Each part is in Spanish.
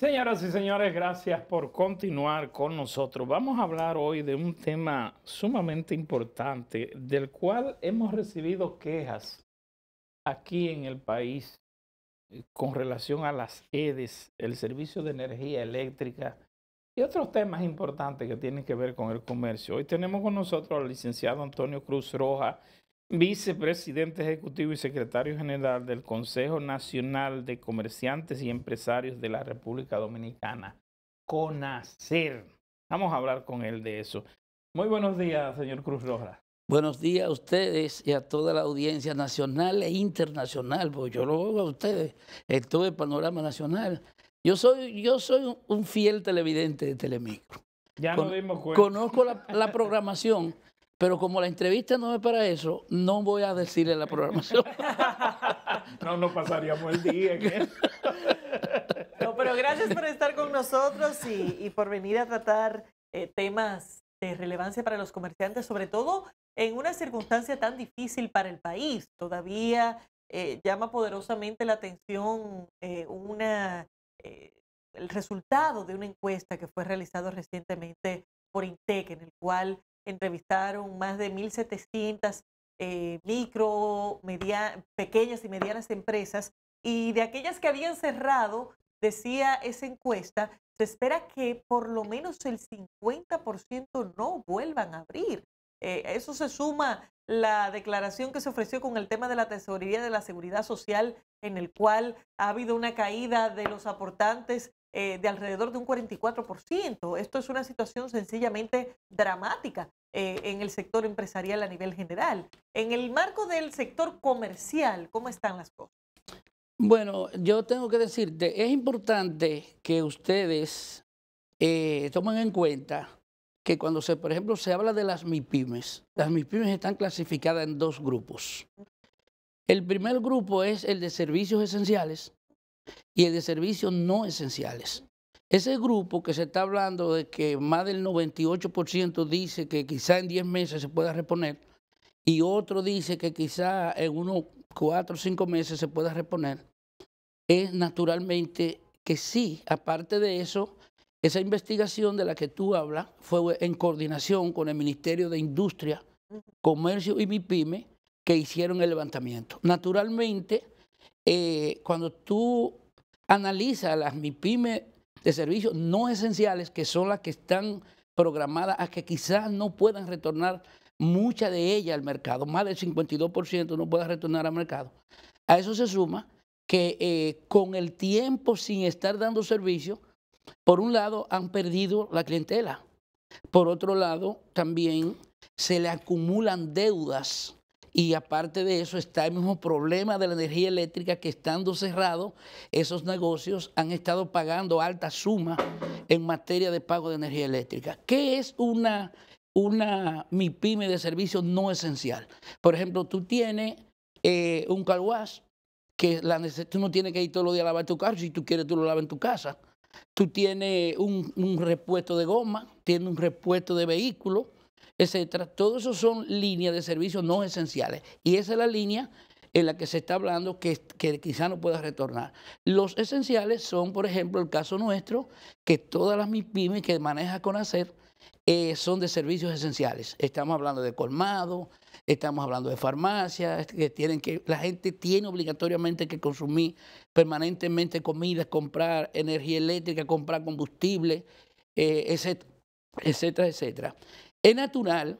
Señoras y señores, gracias por continuar con nosotros. Vamos a hablar hoy de un tema sumamente importante del cual hemos recibido quejas aquí en el país eh, con relación a las EDES, el servicio de energía eléctrica y otros temas importantes que tienen que ver con el comercio. Hoy tenemos con nosotros al licenciado Antonio Cruz Roja, vicepresidente ejecutivo y secretario general del Consejo Nacional de Comerciantes y Empresarios de la República Dominicana, CONACER. Vamos a hablar con él de eso. Muy buenos días, señor Cruz Rojas. Buenos días a ustedes y a toda la audiencia nacional e internacional, porque yo lo veo a ustedes en todo el panorama nacional. Yo soy, yo soy un fiel televidente de Telemicro. Ya nos dimos cuenta. Conozco la programación. Pero como la entrevista no es para eso, no voy a decirle la programación. no, no pasaríamos el día. no, pero gracias por estar con nosotros y, por venir a tratar eh, temas de relevancia para los comerciantes, sobre todo en una circunstancia tan difícil para el país. Todavía eh, llama poderosamente la atención eh, una, el resultado de una encuesta que fue realizada recientemente por INTEC, en el cual entrevistaron más de 1.700 eh, micro, media, pequeñas y medianas empresas. Y de aquellas que habían cerrado, decía esa encuesta, se espera que por lo menos el 50% no vuelvan a abrir. Eh, eso se suma la declaración que se ofreció con el tema de la tesorería de la seguridad social, en el cual ha habido una caída de los aportantes eh, de alrededor de un 44%. Esto es una situación sencillamente dramática eh, en el sector empresarial a nivel general. En el marco del sector comercial, ¿cómo están las cosas? Bueno, yo tengo que decirte, es importante que ustedes eh, tomen en cuenta que cuando se, por ejemplo, se habla de las MIPIMES, las MIPIMES están clasificadas en dos grupos. El primer grupo es el de servicios esenciales, y el de servicios no esenciales. Ese grupo que se está hablando de que más del 98% dice que quizá en 10 meses se pueda reponer y otro dice que quizá en unos 4 o 5 meses se pueda reponer, es naturalmente que sí. Aparte de eso, esa investigación de la que tú hablas fue en coordinación con el Ministerio de Industria, Comercio y MIPYME que hicieron el levantamiento. Naturalmente, eh, cuando tú analizas las MIPYME de servicios no esenciales, que son las que están programadas a que quizás no puedan retornar mucha de ellas al mercado, más del 52% no puedan retornar al mercado. A eso se suma que eh, con el tiempo sin estar dando servicio, por un lado han perdido la clientela, por otro lado también se le acumulan deudas y aparte de eso está el mismo problema de la energía eléctrica que estando cerrado, esos negocios han estado pagando altas sumas en materia de pago de energía eléctrica. ¿Qué es una, una MIPYME de servicio no esencial? Por ejemplo, tú tienes eh, un carwash que la, tú no tienes que ir todos los días a lavar tu carro, si tú quieres tú lo lavas en tu casa. Tú tienes un, un repuesto de goma, tienes un repuesto de vehículo, etcétera. Todo eso son líneas de servicios no esenciales. Y esa es la línea en la que se está hablando que, quizá no pueda retornar. Los esenciales son, por ejemplo, el caso nuestro, que todas las MIPIMES que maneja con hacer eh, son de servicios esenciales. Estamos hablando de colmado, estamos hablando de farmacias, este, que tienen que, la gente tiene obligatoriamente que consumir permanentemente comida, comprar energía eléctrica, comprar combustible, eh, etcétera, etcétera. Es natural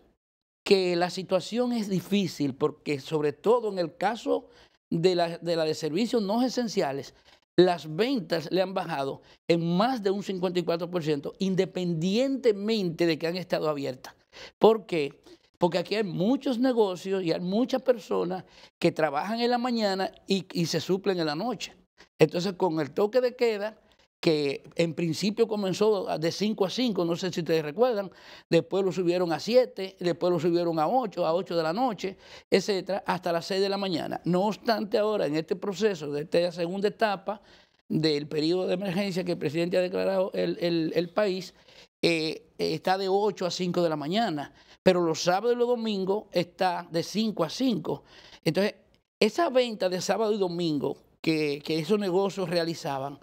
que la situación es difícil porque sobre todo en el caso de la de, servicios no esenciales, las ventas le han bajado en más de un 54%, independientemente de que han estado abiertas. ¿Por qué? Porque aquí hay muchos negocios y hay muchas personas que trabajan en la mañana y, y se suplen en la noche. Entonces, con el toque de queda, que en principio comenzó de 5 a 5, no sé si ustedes recuerdan, después lo subieron a 7, después lo subieron a 8, a 8 de la noche, etcétera, hasta las 6 de la mañana. No obstante, ahora en este proceso de esta segunda etapa del periodo de emergencia que el presidente ha declarado el, país, eh, está de 8 a 5 de la mañana, pero los sábados y los domingos está de 5 a 5. Entonces, esa venta de sábado y domingo que, que esos negocios realizaban,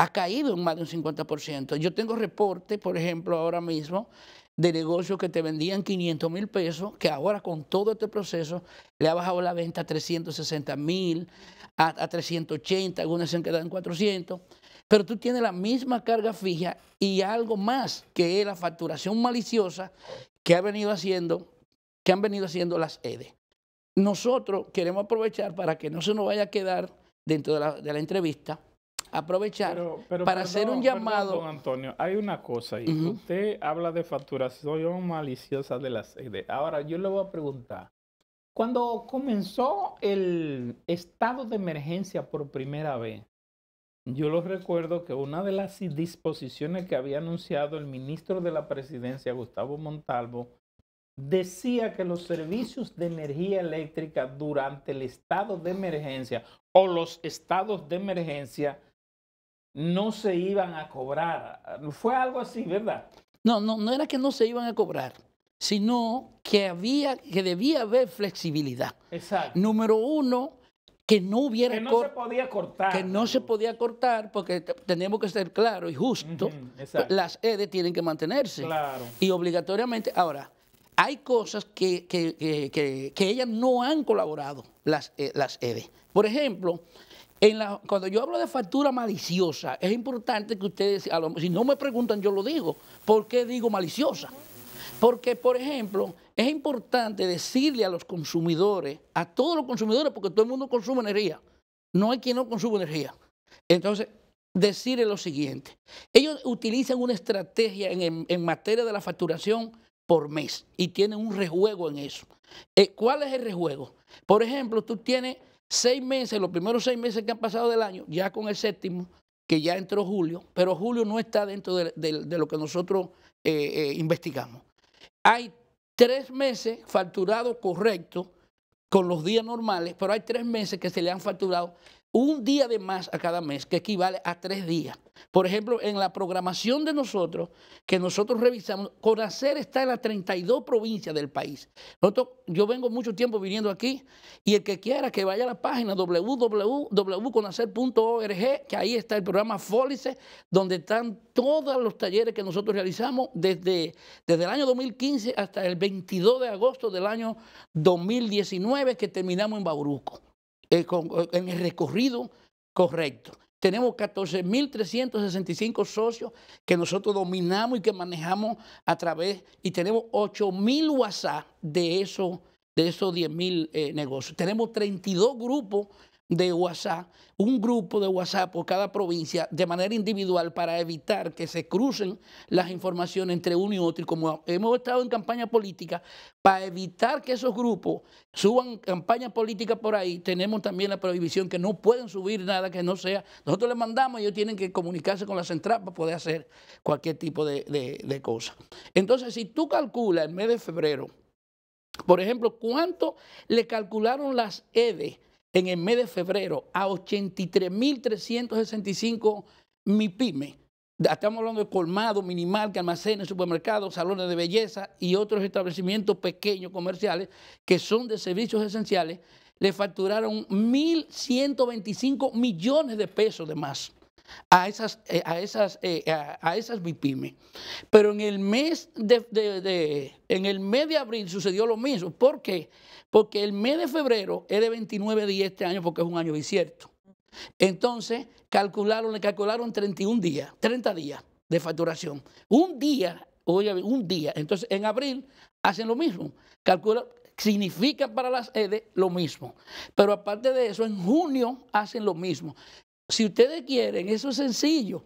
ha caído en más de un 50%. Yo tengo reporte, por ejemplo, ahora mismo, de negocios que te vendían 500 mil pesos, que ahora con todo este proceso le ha bajado la venta a 360 mil, a, 380, algunas se han quedado en 400, pero tú tienes la misma carga fija y algo más, que es la facturación maliciosa que, venido haciendo, que han venido haciendo las EDE. E. Nosotros queremos aprovechar para que no se nos vaya a quedar dentro de la entrevista aprovechar para hacer un llamado. Antonio, hay una cosa y Usted habla de facturación maliciosa de la sede. Eh, ahora, yo le voy a preguntar. Cuando comenzó el estado de emergencia por primera vez, yo lo recuerdo que una de las disposiciones que había anunciado el ministro de la presidencia, Gustavo Montalvo, decía que los servicios de energía eléctrica durante el estado de emergencia o los estados de emergencia no se iban a cobrar. Fue algo así, ¿verdad? No, no, no era que no se iban a cobrar, sino que había, que debía haber flexibilidad. Exacto. Número uno, que no hubiera que no se podía cortar que no se podía cortar porque tenemos que ser claros y justos, las EDE tienen que mantenerse claro. y obligatoriamente ahora hay cosas que, ellas no han colaborado las, e, las EDE por ejemplo cuando yo hablo de factura maliciosa, es importante que ustedes, si no me preguntan, yo lo digo. ¿Por qué digo maliciosa? Porque, por ejemplo, es importante decirle a los consumidores, a todos los consumidores, porque todo el mundo consume energía. No hay quien no consume energía. Entonces, decirle lo siguiente. Ellos utilizan una estrategia en, materia de la facturación por mes y tienen un rejuego en eso. Eh, ¿Cuál es el rejuego? Por ejemplo, tú tienes Seis meses, los primeros seis meses que han pasado del año, ya con el séptimo, que ya entró julio, pero julio no está dentro de, lo que nosotros eh, eh, investigamos. Hay tres meses facturado correcto con los días normales, pero hay tres meses que se le han facturado un día de más a cada mes, que equivale a tres días. Por ejemplo, en la programación de nosotros, que nosotros revisamos, Conacer está en las 32 provincias del país. yo vengo mucho tiempo viniendo aquí y el que quiera que vaya a la página www.conacer.org, que ahí está el programa Fólice, donde están todos los talleres que nosotros realizamos desde, desde el año 2015 hasta el 22 de agosto del año 2019, que terminamos en Bauruco. Eh, en el recorrido correcto. Tenemos 14.365 socios que nosotros dominamos y que manejamos a través, y tenemos 8.000 WhatsApp de esos de esos 10.000 eh, negocios. Tenemos 32 grupos de WhatsApp, un grupo de WhatsApp por cada provincia de manera individual para evitar que se crucen las informaciones entre uno y otro. Y como hemos estado en campaña política, para evitar que esos grupos suban campaña política por ahí, tenemos también la prohibición que no pueden subir nada que no sea. Nosotros les mandamos, y ellos tienen que comunicarse con la central para poder hacer cualquier tipo de, de cosa. Entonces, si tú calculas el mes de febrero, por ejemplo, cuánto le calcularon las EDE en el mes de febrero a 83.365 MIPYME. Estamos hablando de colmado Minimal, que almacenes, supermercados, salones de belleza y otros establecimientos pequeños comerciales que son de servicios esenciales, le facturaron 1.125 millones de pesos de más a esas, eh, a esas, eh, a, esas BIPIME. Pero en el mes de, en el mes de abril sucedió lo mismo. ¿Por qué? Porque el mes de febrero es de 29 días este año porque es un año incierto. Entonces, calcularon, le calcularon 31 días, 30 días de facturación. Un día, oye, un día. Entonces, en abril hacen lo mismo. Calcula significa para las EDE lo mismo. Pero aparte de eso, en junio hacen lo mismo si ustedes quieren, eso es sencillo.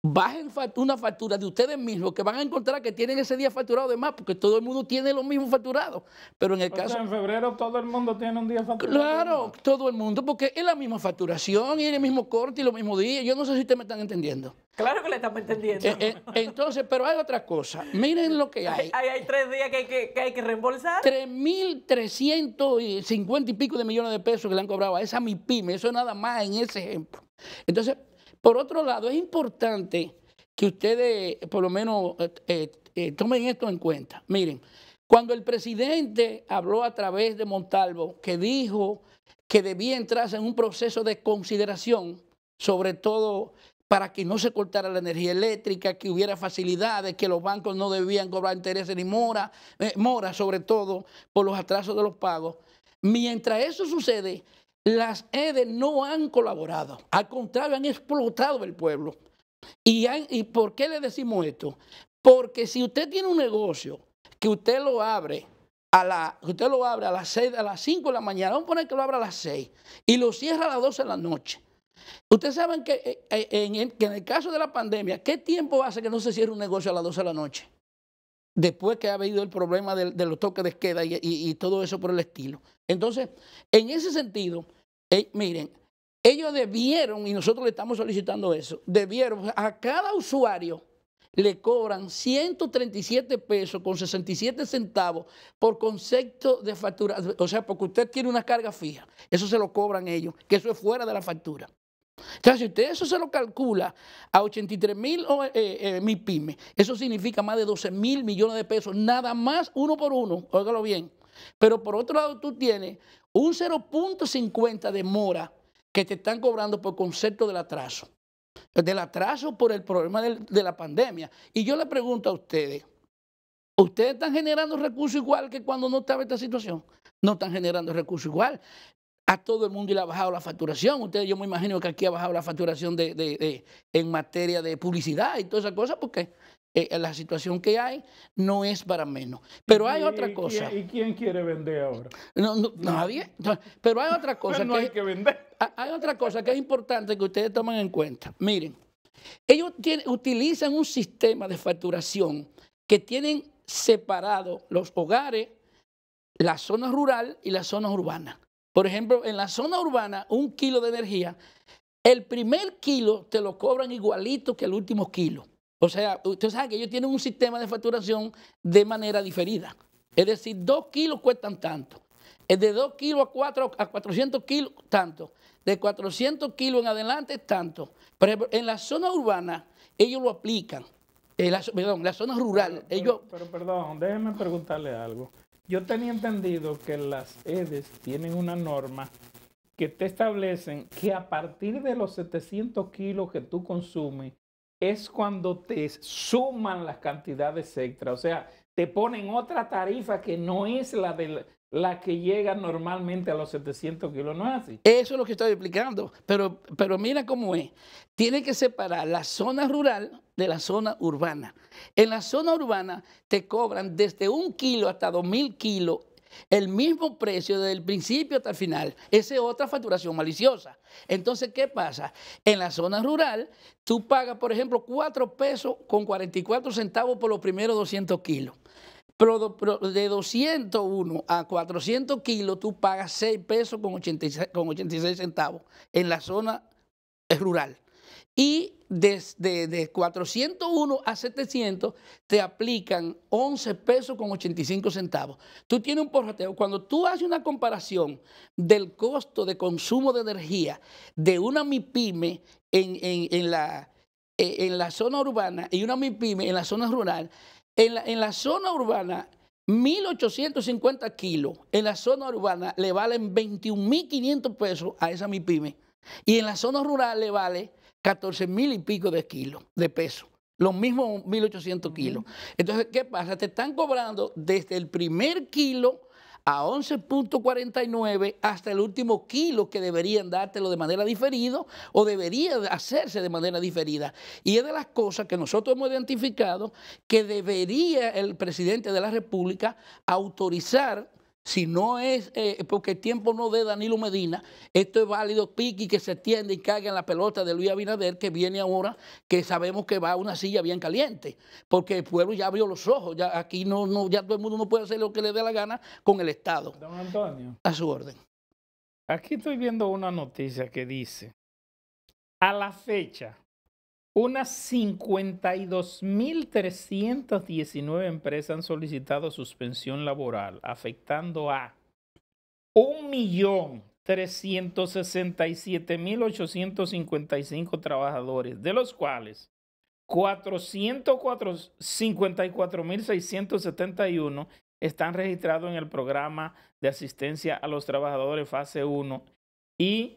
Bajen una factura de ustedes mismos que van a encontrar que tienen ese día facturado de más, porque todo el mundo tiene lo mismo facturado. Pero en el caso. Sea, en febrero todo el mundo tiene un día facturado. Claro, todo el mundo, porque es la misma facturación y es el mismo corte y los mismos días. Yo no sé si ustedes me están entendiendo. Claro que le estamos entendiendo. Eh, eh, entonces, pero hay otra cosa. Miren lo que hay. Hay, hay tres días que hay que, hay que reembolsar. 3.350 y pico de millones de pesos que le han cobrado a esa pyme, Eso es nada más en ese ejemplo. Entonces, por otro lado, es importante que ustedes, por lo menos, eh, eh, eh, tomen esto en cuenta. Miren, cuando el presidente habló a través de Montalvo, que dijo que debía entrarse en un proceso de consideración, sobre todo para que no se cortara la energía eléctrica, que hubiera facilidades, que los bancos no debían cobrar intereses ni mora, mora sobre todo por los atrasos de los pagos. Mientras eso sucede, las EDE no han colaborado, al contrario, han explotado el pueblo. ¿Y, ¿Y por qué le decimos esto? Porque si usted tiene un negocio que usted lo abre a la, usted lo abre a las a las 5 de la mañana, vamos a poner que lo abra a las 6 y lo cierra a las 12 de la noche. Ustedes saben que eh, eh, en, el, que en el caso de la pandemia, ¿qué tiempo hace que no se cierre un negocio a las 12 de la noche? después que ha habido el problema de, los toques de queda y, todo eso por el estilo. Entonces, en ese sentido, eh, miren, ellos debieron, y nosotros le estamos solicitando eso, debieron a cada usuario le cobran 137 pesos con 67 centavos por concepto de factura, o sea, porque usted tiene una carga fija, eso se lo cobran ellos, que eso es fuera de la factura. Entonces, si usted eso se lo calcula a 83 eh, eh, eh, mil pymes, eso significa más de 12 mil millones de pesos, nada más uno por uno, óigalo bien. Pero por otro lado, tú tienes un 0.50 de mora que te están cobrando por concepto del atraso, del atraso por el problema de la pandemia. Y yo le pregunto a ustedes, ¿ustedes están generando recursos igual que cuando no estaba esta situación? No están generando recursos igual a todo el mundo y le ha bajado la facturación. Ustedes, yo me imagino que aquí ha bajado la facturación de, en materia de publicidad y todas esas cosas porque eh, eh, la situación que hay no es para menos. Pero hay otra cosa. ¿Y, quién quiere vender ahora? nadie. pero hay otra cosa. no hay que vender. Ah, hay otra cosa que es importante que ustedes tomen en cuenta. Miren, ellos utilizan un sistema de facturación que tienen separado los hogares, la zona rural y la zona urbana. Por ejemplo, en la zona urbana, un kilo de energía, el primer kilo te lo cobran igualito que el último kilo. O sea, ustedes saben que ellos tienen un sistema de facturación de manera diferida. Es decir, dos kilos cuestan tanto. de dos kilos a, cuatro a 400 kilos, tanto. De 400 kilos en adelante, tanto. Por ejemplo, en la zona urbana, ellos lo aplican. Perdón, la, perdón, la zona rural. ellos... pero perdón, déjeme preguntarle algo. Yo tenía entendido que las EDES tienen una norma que te establecen que a partir de los 700 kilos que tú consumes es cuando te suman las cantidades extra. O sea, te ponen otra tarifa que no es la del, la que llega normalmente a los 700 kilos, ¿no es Eso es lo que estoy explicando, pero, pero mira cómo es. Tiene que separar la zona rural de la zona urbana. En la zona urbana te cobran desde un kilo hasta dos mil kilos el mismo precio desde el principio hasta el final. Esa es otra facturación maliciosa. Entonces, ¿qué pasa? En la zona rural, tú pagas, por ejemplo, 4 pesos con 44 centavos por los primeros 200 kilos de 201 a 400 kilos tú pagas 6 pesos con 86, centavos en la zona rural. Y desde de 401 a 700 te aplican 11 pesos con 85 centavos. Tú tienes un porrateo. Cuando tú haces una comparación del costo de consumo de energía de una MIPYME en, la, e, en la zona urbana y una MIPYME en la zona rural, en la, zona urbana, 1.850 kilos. En la zona urbana le valen 21.500 pesos a esa MIPYME. Y en la zona rural le vale 14.000 y pico de kilos, de peso. Los mismos 1.800 kilos. Entonces, ¿qué pasa? Te están cobrando desde el primer kilo a 11.49 hasta el último kilo que deberían dártelo de manera diferida o debería hacerse de manera diferida. Y es de las cosas que nosotros hemos identificado que debería el presidente de la República autorizar si no es eh, porque el tiempo no de Danilo Medina, esto es válido, piqui que se tiende y caiga en la pelota de Luis Abinader, que viene ahora, que sabemos que va a una silla bien caliente, porque el pueblo ya abrió los ojos, ya aquí no, no ya todo el mundo no puede hacer lo que le dé la gana con el Estado. Don Antonio. A su orden. Aquí estoy viendo una noticia que dice, a la fecha, unas 52.319 empresas han solicitado suspensión laboral, afectando a 1.367.855 trabajadores, de los cuales 454.671 están registrados en el programa de asistencia a los trabajadores fase 1 y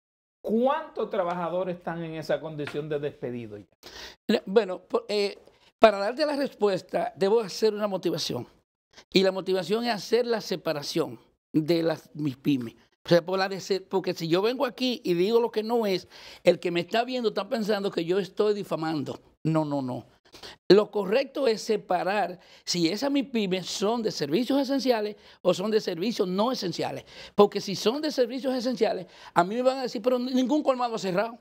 ¿Cuántos trabajadores están en esa condición de despedido ya? Bueno, eh, para darte la respuesta, debo hacer una motivación. Y la motivación es hacer la separación de las, mis pymes. O sea, por porque si yo vengo aquí y digo lo que no es, el que me está viendo está pensando que yo estoy difamando. No, no, no. Lo correcto es separar si esas MIPIMES son de servicios esenciales o son de servicios no esenciales. Porque si son de servicios esenciales, a mí me van a decir, pero ningún colmado ha cerrado,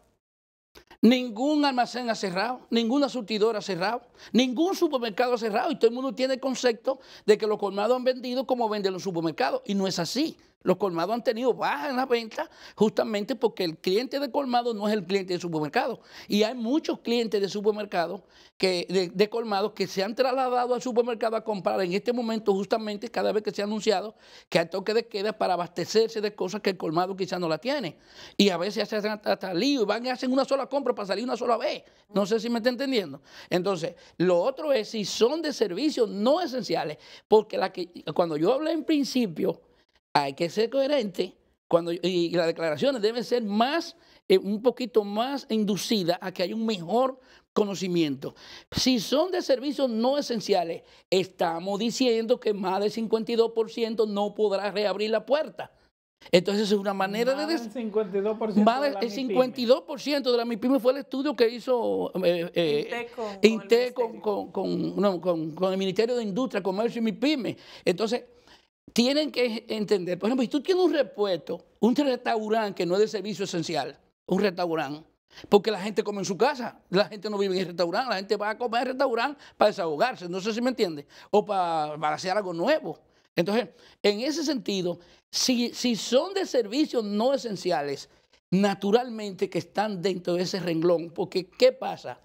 ningún almacén ha cerrado, ninguna surtidora ha cerrado, ningún supermercado ha cerrado. Y todo el mundo tiene el concepto de que los colmados han vendido como venden los supermercados. Y no es así. Los colmados han tenido bajas en la ventas justamente porque el cliente de colmado no es el cliente de supermercado. Y hay muchos clientes de supermercado, que, de, que se han trasladado al supermercado a comprar en este momento justamente cada vez que se ha anunciado que hay toque de queda para abastecerse de cosas que el colmado quizás no la tiene. Y a veces se hacen hasta, lío y van y hacen una sola compra para salir una sola vez. No sé si me está entendiendo. Entonces, lo otro es si son de servicios no esenciales, porque cuando yo hablé en principio hay que ser coherente cuando, y las declaraciones deben ser más, eh, un poquito más inducidas a que haya un mejor conocimiento. Si son de servicios no esenciales, estamos diciendo que más del 52% no podrá reabrir la puerta. Entonces es una manera de... Más del 52%, de, 52 de la MIPYME fue el estudio que hizo eh, con, el Ministerio de Industria, Comercio y MIPIME. Entonces tienen que entender, por ejemplo, si tú tienes un repuesto, un restaurante que no es de servicio esencial, un restaurante, porque la gente come en su casa, la gente no vive en el restaurante, la gente va a comer en el restaurante para desahogarse, no sé si me entiende, o para, hacer algo nuevo. Entonces, en ese sentido, si, si son de servicios no esenciales, naturalmente que están dentro de ese renglón, porque ¿qué pasa?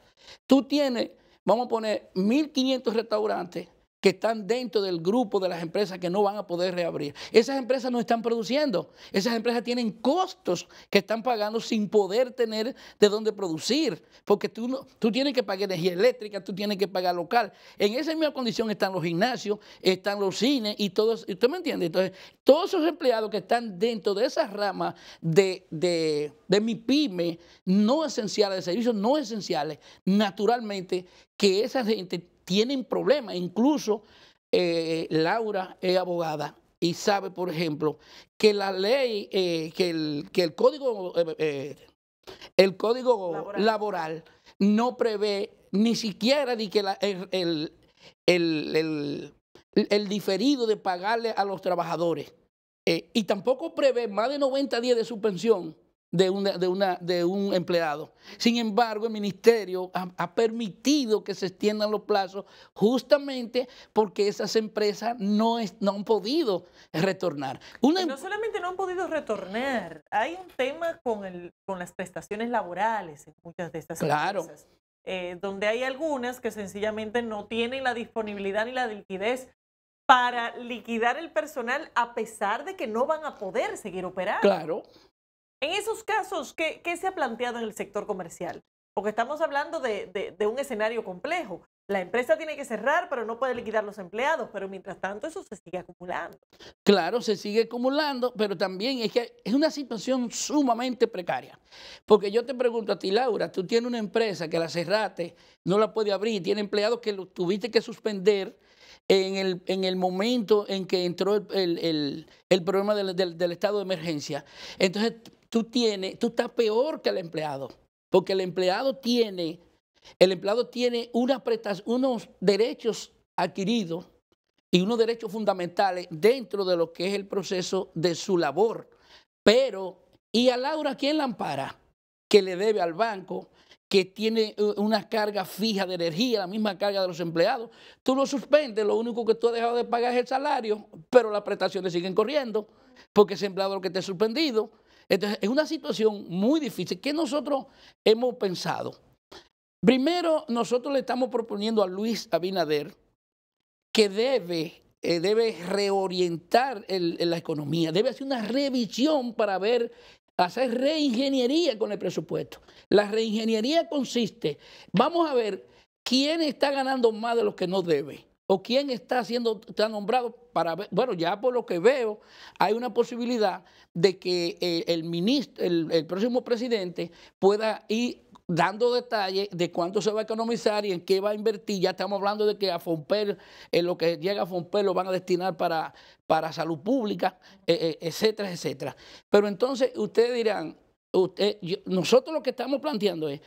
Tú tienes, vamos a poner, 1.500 restaurantes que están dentro del grupo de las empresas que no van a poder reabrir. Esas empresas no están produciendo, esas empresas tienen costos que están pagando sin poder tener de dónde producir, porque tú, tú tienes que pagar energía eléctrica, tú tienes que pagar local. En esa misma condición están los gimnasios, están los cines y todos, ¿usted me entiende? Entonces, todos esos empleados que están dentro de esas ramas de, de, de mi pyme no esenciales, de servicios no esenciales, naturalmente que esa gente tienen problemas. Incluso eh, Laura es abogada y sabe, por ejemplo, que la ley, eh, que, el, código, eh, el código laboral. no prevé ni siquiera ni que el, el, diferido de pagarle a los trabajadores. y tampoco prevé más de 90 días de suspensión de, de, un empleado. Sin embargo, el ministerio ha, permitido que se extiendan los plazos justamente porque esas empresas no, han podido retornar. No solamente no han podido retornar, hay un tema con, con las prestaciones laborales en muchas de estas empresas. Eh, donde hay algunas que sencillamente no tienen la disponibilidad ni la liquidez para liquidar el personal a pesar de que no van a poder seguir operando. Claro, en esos casos, ¿qué, se ha planteado en el sector comercial? Porque estamos hablando de, un escenario complejo. La empresa tiene que cerrar, pero no puede liquidar los empleados, pero mientras tanto eso se sigue acumulando. Claro, se sigue acumulando, pero también es que es una situación sumamente precaria. Porque yo te pregunto a ti, Laura, tú tienes una empresa que la cerraste, no la puede abrir, tiene empleados que lo tuviste que suspender, en el, momento en que entró el, problema del, estado de emergencia. Entonces, tú tienes, tú estás peor que el empleado, porque el empleado tiene, el empleado tiene unos derechos adquiridos y unos derechos fundamentales dentro de lo que es el proceso de su labor. Pero, ¿y a Laura quién la ampara? Que le debe al banco, que tiene eh, una carga fija de energía, la misma carga de los empleados. Tú lo suspendes, lo único que tú has dejado de pagar es el salario, pero las prestaciones siguen corriendo, porque ese empleado es que te suspendido. Entonces, es una situación muy difícil. ¿Qué nosotros hemos pensado? Primero, nosotros le estamos proponiendo a Luis Abinader que debe, eh, debe reorientar la economía, debe hacer una revisión para ver hacer reingeniería con el presupuesto. La reingeniería consiste, vamos a ver quién está ganando más de lo que no debe o quién está siendo está nombrado para ver. Bueno, ya por lo que veo, hay una posibilidad de que eh, el, el, próximo presidente pueda ir dando detalles de cuánto se va a economizar y en qué va a invertir. Ya estamos hablando de que a Fomper, en lo que llega a Fomper lo van a destinar para, para salud pública, eh, eh, etcétera, etcétera. Pero entonces ustedes dirán, nosotros lo que estamos planteando es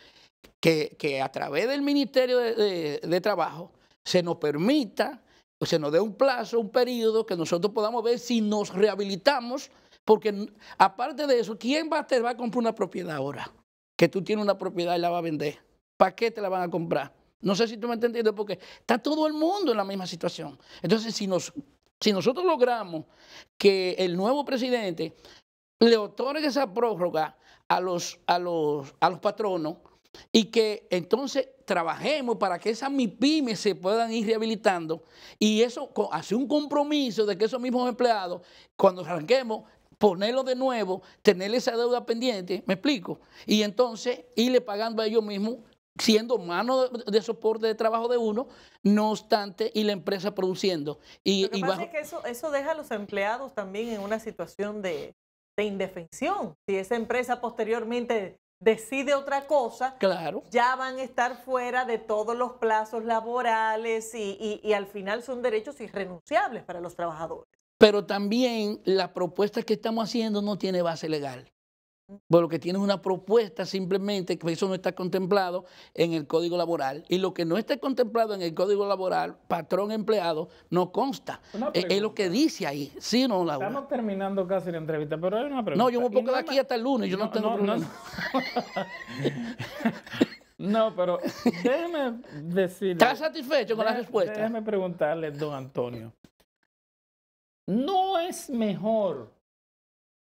que, a través del Ministerio de, de Trabajo, se nos permita, se nos dé un plazo, un periodo que nosotros podamos ver si nos rehabilitamos, porque aparte de eso, ¿quién va a, va a comprar una propiedad ahora? Que tú tienes una propiedad y la vas a vender. ¿Para qué te la van a comprar? No sé si tú me entendiendo, porque está todo el mundo en la misma situación. Entonces, si, nos, si nosotros logramos que el nuevo presidente le otorgue esa prórroga a los, a los, a los patronos, y que entonces trabajemos para que esas MIPIMES se puedan ir rehabilitando y eso hace un compromiso de que esos mismos empleados, cuando arranquemos, ponerlo de nuevo, tener esa deuda pendiente, me explico, y entonces irle pagando a ellos mismos siendo mano de, soporte de trabajo de uno, no obstante, y la empresa produciendo. Y, Lo que pasa es que eso, eso deja a los empleados también en una situación de indefensión. Si esa empresa posteriormente decide otra cosa, claro. ya van a estar fuera de todos los plazos laborales y, y al final son derechos irrenunciables para los trabajadores. Pero también la propuesta que estamos haciendo no tiene base legal. Bueno, lo que tienes una propuesta simplemente, que eso no está contemplado en el código laboral. Y lo que no está contemplado en el código laboral, patrón empleado, no consta. Eh, es, lo que dice ahí. Sí, no, Estamos terminando casi la entrevista, pero hay una pregunta. No, yo me puedo quedar aquí hasta el lunes, yo no, tengo no, No, pero déjeme decirle. ¿Estás satisfecho con la respuesta? Déjeme preguntarle, don Antonio. ¿No es mejor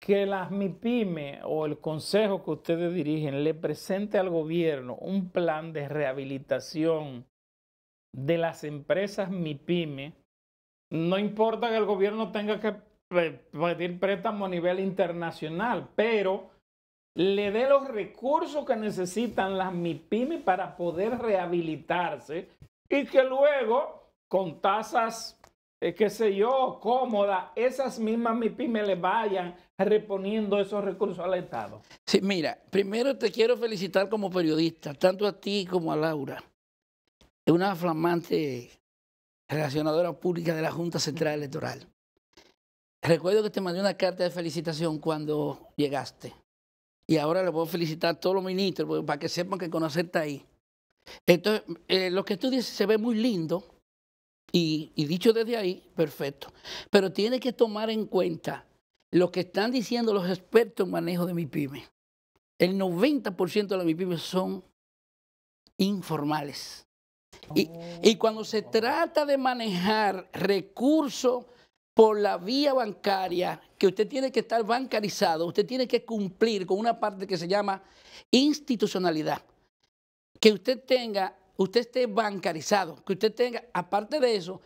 que las MIPYME o el consejo que ustedes dirigen le presente al gobierno un plan de rehabilitación de las empresas MIPYME, no importa que el gobierno tenga que pedir préstamo a nivel internacional, pero le dé los recursos que necesitan las MIPYME para poder rehabilitarse y que luego con tasas, eh, qué sé yo, cómodas, esas mismas MIPYME le vayan reponiendo esos recursos al Estado? Sí, mira, primero te quiero felicitar como periodista, tanto a ti como a Laura. una flamante relacionadora pública de la Junta Central Electoral. Recuerdo que te mandé una carta de felicitación cuando llegaste. Y ahora le voy a felicitar a todos los ministros para que sepan que conocerte ahí. Entonces, eh, lo que tú dices se ve muy lindo y dicho desde ahí, perfecto. Pero tiene que tomar en cuenta lo que están diciendo los expertos en manejo de pyme, el 90% de las pymes son informales. Y, y, oh, cuando se trata de manejar recursos por la vía bancaria, que usted tiene que estar bancarizado, usted tiene que cumplir con una parte que se llama institucionalidad. Que usted tenga, usted esté bancarizado, que usted tenga, aparte de eso,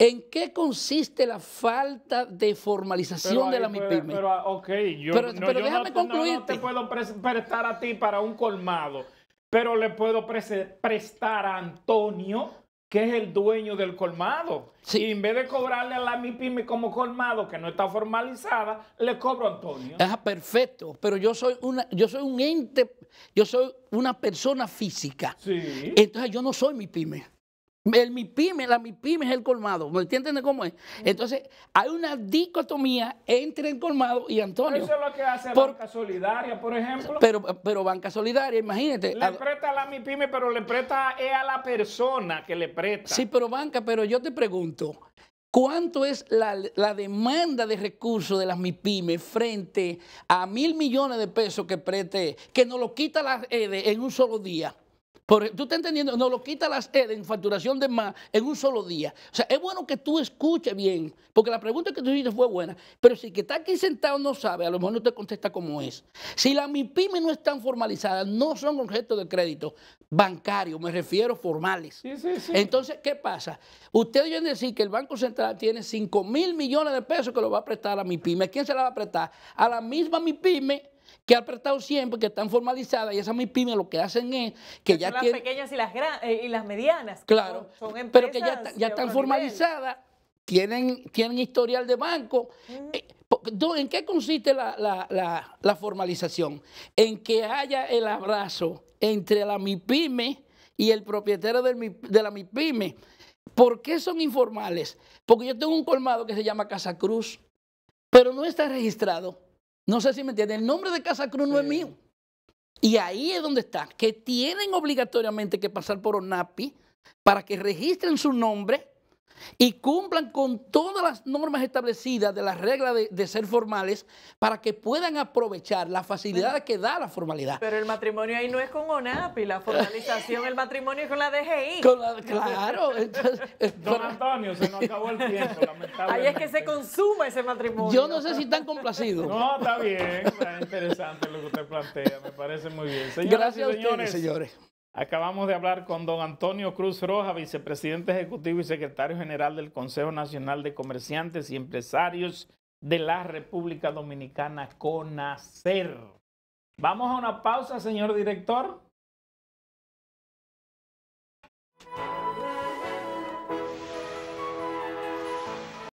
¿En qué consiste la falta de formalización de la MIPYME? Ah, pero, yo déjame no, no, te puedo prestar a ti para un colmado, pero le puedo prestar a Antonio, que es el dueño del colmado. Y en vez de cobrarle a la MIPYME como colmado, que no está formalizada, le cobro a Antonio. Ah, perfecto, pero yo soy, una, yo soy un ente, yo soy una persona física. Sí. Entonces yo no soy MIPYME. El MIPYME, la MIPYME es el colmado. ¿Me entienden cómo es? Entonces, hay una dicotomía entre el colmado y Antonio. Eso es lo que hace Banca Solidaria, por ejemplo. Pero, pero Banca Solidaria, imagínate. Le presta a, la MIPYME, pero le presta e a la persona que le presta. Sí, pero Banca, pero yo te pregunto, ¿Cuánto es la, demanda de recursos de las MIPYME frente a mil millones de pesos que preste, que no lo quita la, eh, en un solo día? Porque ¿Tú estás entendiendo? no lo quita las E eh, en facturación de más en un solo día. O sea, es bueno que tú escuches bien, porque la pregunta que tú hiciste fue buena, pero si que está aquí sentado no sabe, a lo mejor no te contesta cómo es. Si las MIPYME no están formalizadas, no son objetos de crédito bancario, me refiero formales. Entonces, ¿qué pasa? Ustedes deben decir que el Banco Central tiene 5 mil millones de pesos que lo va a prestar a la MIPYME. ¿Quién se la va a prestar? A la misma MIPYME que ha prestado siempre, que están formalizadas, y esas MIPYME lo que hacen es que ya Las pequeñas y las, eh, y las medianas. Claro, son, pero que ya, están formalizadas, tienen, tienen historial de banco. Eh, ¿En qué consiste la, formalización? En que haya el abrazo entre la MIPYME y el propietario de la MIPYME. ¿Por qué son informales? Porque yo tengo un colmado que se llama Casa Cruz, pero no está registrado. No sé si me entienden. El nombre de Casa Cruz no es mío. Y ahí es donde está, que tienen obligatoriamente que pasar por ONAPI para que registren su nombre y cumplan con todas las normas establecidas de las regla de, ser formales para que puedan aprovechar la facilidad que da la formalidad. Pero el matrimonio ahí no es con ONAPI, la formalización, el matrimonio es con la DGI. claro. Don Antonio, se nos acabó el tiempo, lamentablemente. Ahí es que se consuma ese matrimonio. Yo no sé si están complacidos. No, está bien, está interesante lo que usted plantea, me parece muy bien. Gracias señores. Acabamos de hablar con don Antonio Cruz Roja, vicepresidente ejecutivo y secretario general del Consejo Nacional de Comerciantes y Empresarios de la República Dominicana, CONACER. Vamos a una pausa, señor director.